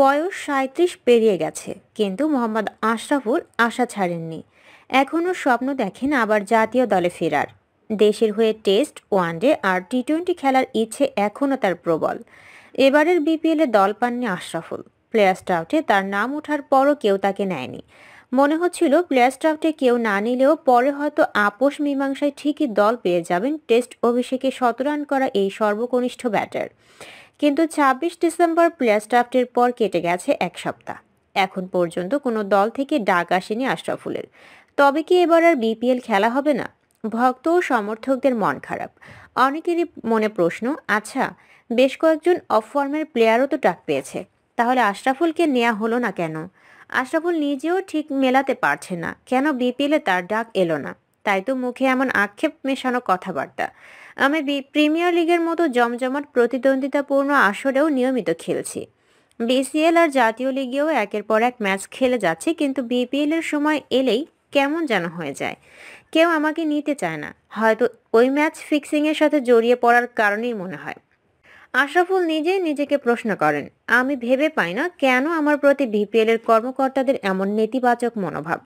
বয়স সাঁত্রিশ পেরিয়ে গেছে কিন্তু মোহাম্মদ আশরাফুল আশা ছাড়েননি এখনও স্বপ্ন দেখেন আবার জাতীয় দলে ফেরার দেশের হয়ে টেস্ট ওয়ানডে আর টি টোয়েন্টি খেলার ইচ্ছে এখনও তার প্রবল এবারের বিপিএলে দল পাননি আশরাফুল প্লেয়ার স্টাউটে তার নাম ওঠার পরও কেউ তাকে নেয়নি মনে হচ্ছিল প্লেয়ার স্টাউটে কেউ না নিলেও পরে হয়তো আপোষ মীমাংসায় ঠিকই দল পেয়ে যাবেন টেস্ট অভিষেকে শতরান করা এই সর্বকনিষ্ঠ ব্যাটার কিন্তু ২৬ ডিসেম্বর প্লেয়ার স্টাফটির পর কেটে গেছে এক সপ্তাহ এখন পর্যন্ত কোনো দল থেকে ডাক আসেনি আশরাফুলের তবে কি এবার আর বিপিএল খেলা হবে না ভক্ত ও সমর্থকদের মন খারাপ অনেকেরই মনে প্রশ্ন আচ্ছা বেশ কয়েকজন অফ ফর্মের প্লেয়ারও তো ডাক পেয়েছে তাহলে আশরাফুলকে নেওয়া হলো না কেন আশরাফুল নিজেও ঠিক মেলাতে পারছে না কেন বিপিএলে তার ডাক এলো না তাই তো মুখে এমন আক্ষেপ মেশানো কথাবার্তা আমি প্রিমিয়ার লিগের মতো জমজমাট প্রতিদ্বন্দ্বিতাপূর্ণ আসরেও নিয়মিত খেলছি বিসিএল আর জাতীয় লিগেও একের পর এক ম্যাচ খেলে যাচ্ছি কিন্তু বিপিএল এর সময় এলেই কেমন যেন হয়ে যায় কেউ আমাকে নিতে চায় না হয়তো ওই ম্যাচ ফিক্সিংয়ের সাথে জড়িয়ে পড়ার কারণেই মনে হয় আশরাফুল নিজে নিজেকে প্রশ্ন করেন আমি ভেবে পাই না কেন আমার প্রতি এর কর্মকর্তাদের এমন নেতিবাচক মনোভাব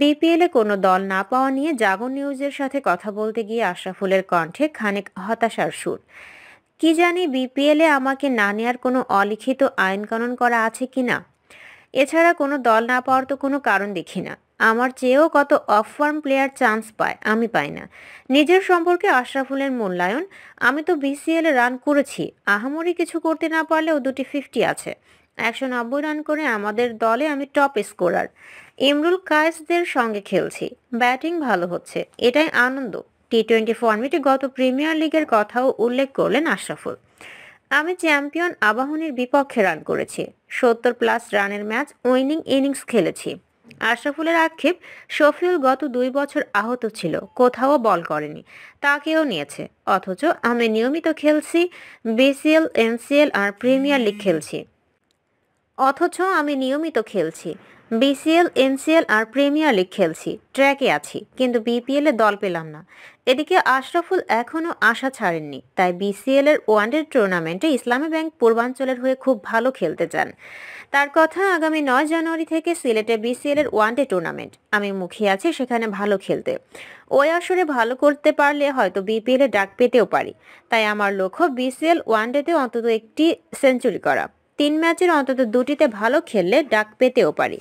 বিপিএলে কোনো দল না পাওয়া নিয়ে জাগর নিউজের সাথে কথা বলতে গিয়ে আশরাফুলের কণ্ঠে খানিক হতাশার সুর কি জানি বিপিএলে আমাকে না নেয়ার কোনো অলিখিত আইনকানুন করা আছে কি না এছাড়া কোনো দল না পাওয়ার তো কোনো কারণ দেখি না আমার চেয়েও কত অফ ফর্ম প্লেয়ার চান্স পায় আমি পাই না নিজের সম্পর্কে আশরাফুলের মূল্যায়ন আমি তো বিসিএলে রান করেছি আহামরি কিছু করতে না পারলেও দুটি ফিফটি আছে একশো নব্বই রান করে আমাদের দলে আমি টপ স্কোরার ইমরুল কায়েসদের সঙ্গে খেলছি ব্যাটিং ভালো হচ্ছে এটাই আনন্দ টি টোয়েন্টি ফর্মেটে গত প্রিমিয়ার লিগের কথাও উল্লেখ করলেন আশরাফুল আমি চ্যাম্পিয়ন আবাহনীর বিপক্ষে রান করেছি সত্তর প্লাস রানের ম্যাচ উইনিং ইনিংস খেলেছি আশরাফুলের আক্ষেপ শফিউল গত দুই বছর আহত ছিল কোথাও বল করেনি তাকেও নিয়েছে অথচ আমি নিয়মিত খেলছি বিসিএল এনসিএল আর প্রিমিয়ার লিগ খেলছি অথচ আমি নিয়মিত খেলছি বিসিএল এনসিএল আর প্রিমিয়ার লিগ খেলছি ট্র্যাকে আছি কিন্তু বিপিএলে দল পেলাম না এদিকে আশরাফুল এখনও আশা ছাড়েননি তাই বিসিএল এর ওয়ানডে টুর্নামেন্টে ইসলামী ব্যাংক পূর্বাঞ্চলের হয়ে খুব ভালো খেলতে চান তার কথা আগামী নয় জানুয়ারি থেকে সিলেটে বিসিএল এর ওয়ানডে টুর্নামেন্ট আমি মুখিয়ে আছি সেখানে ভালো খেলতে ওই আসরে ভালো করতে পারলে হয়তো এ ডাক পেতেও পারি তাই আমার লক্ষ্য বিসিএল ওয়ানডেতে অন্তত একটি সেঞ্চুরি করা তিন ম্যাচের অন্তত দুটিতে ভালো খেললে ডাক পেতেও পারি